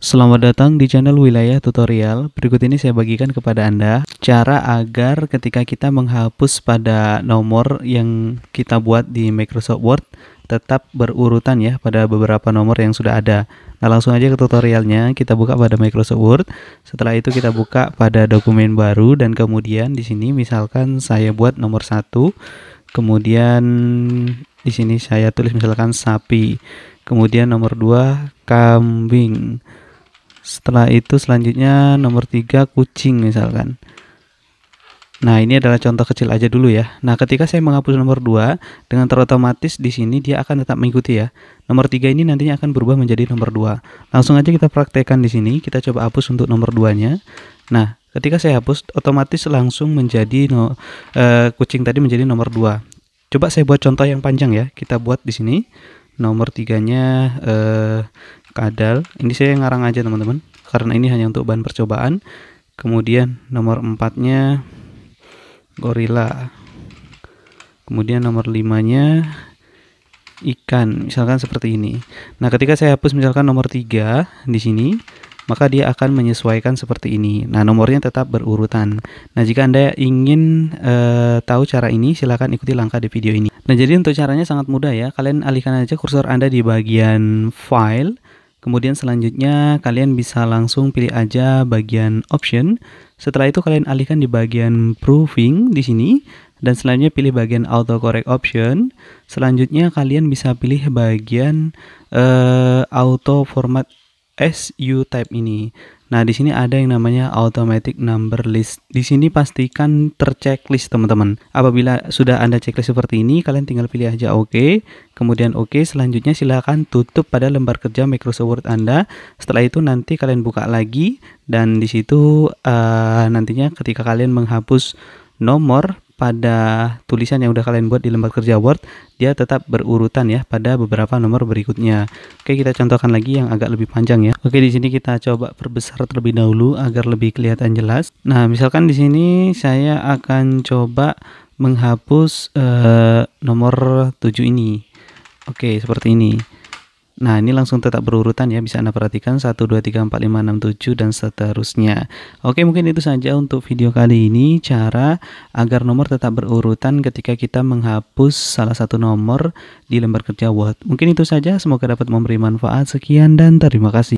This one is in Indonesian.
Selamat datang di channel Wilayah Tutorial. Berikut ini saya bagikan kepada Anda cara agar ketika kita menghapus pada nomor yang kita buat di Microsoft Word tetap berurutan ya pada beberapa nomor yang sudah ada. Nah, langsung aja ke tutorialnya. Kita buka pada Microsoft Word. Setelah itu kita buka pada dokumen baru dan kemudian di sini misalkan saya buat nomor 1. Kemudian di sini saya tulis misalkan sapi. Kemudian nomor 2 kambing setelah itu selanjutnya nomor tiga kucing misalkan Nah, ini adalah contoh kecil aja dulu ya. Nah, ketika saya menghapus nomor dua dengan terotomatis di sini dia akan tetap mengikuti ya. Nomor tiga ini nantinya akan berubah menjadi nomor dua Langsung aja kita praktekkan di sini, kita coba hapus untuk nomor 2-nya. Nah, ketika saya hapus, otomatis langsung menjadi no, uh, kucing tadi menjadi nomor dua Coba saya buat contoh yang panjang ya. Kita buat di sini nomor tiganya nya eh, kadal. Ini saya ngarang aja teman-teman karena ini hanya untuk bahan percobaan. Kemudian nomor empatnya gorila. Kemudian nomor limanya ikan, misalkan seperti ini. Nah, ketika saya hapus misalkan nomor tiga di sini, maka dia akan menyesuaikan seperti ini. Nah, nomornya tetap berurutan. Nah, jika Anda ingin e, tahu cara ini, silakan ikuti langkah di video ini. Nah, jadi untuk caranya sangat mudah ya. Kalian alihkan aja kursor Anda di bagian file, Kemudian selanjutnya kalian bisa langsung pilih aja bagian option. Setelah itu kalian alihkan di bagian proofing di sini dan selanjutnya pilih bagian auto correct option. Selanjutnya kalian bisa pilih bagian uh, auto format SU type ini. Nah, di sini ada yang namanya automatic number list. Di sini pastikan terchecklist, teman-teman. Apabila sudah Anda checklist seperti ini, kalian tinggal pilih aja Oke. kemudian Oke. selanjutnya silakan tutup pada lembar kerja Microsoft Word Anda. Setelah itu nanti kalian buka lagi dan di situ uh, nantinya ketika kalian menghapus nomor pada tulisan yang udah kalian buat di lembar kerja Word, dia tetap berurutan ya pada beberapa nomor berikutnya. Oke, kita contohkan lagi yang agak lebih panjang ya. Oke, di sini kita coba perbesar terlebih dahulu agar lebih kelihatan jelas. Nah, misalkan di sini saya akan coba menghapus uh, nomor 7 ini. Oke, seperti ini. Nah, ini langsung tetap berurutan ya, bisa Anda perhatikan 1, 2, 3, 4, 5, 6, 7, dan seterusnya. Oke, mungkin itu saja untuk video kali ini, cara agar nomor tetap berurutan ketika kita menghapus salah satu nomor di lembar kerja Word. Mungkin itu saja, semoga dapat memberi manfaat. Sekian dan terima kasih.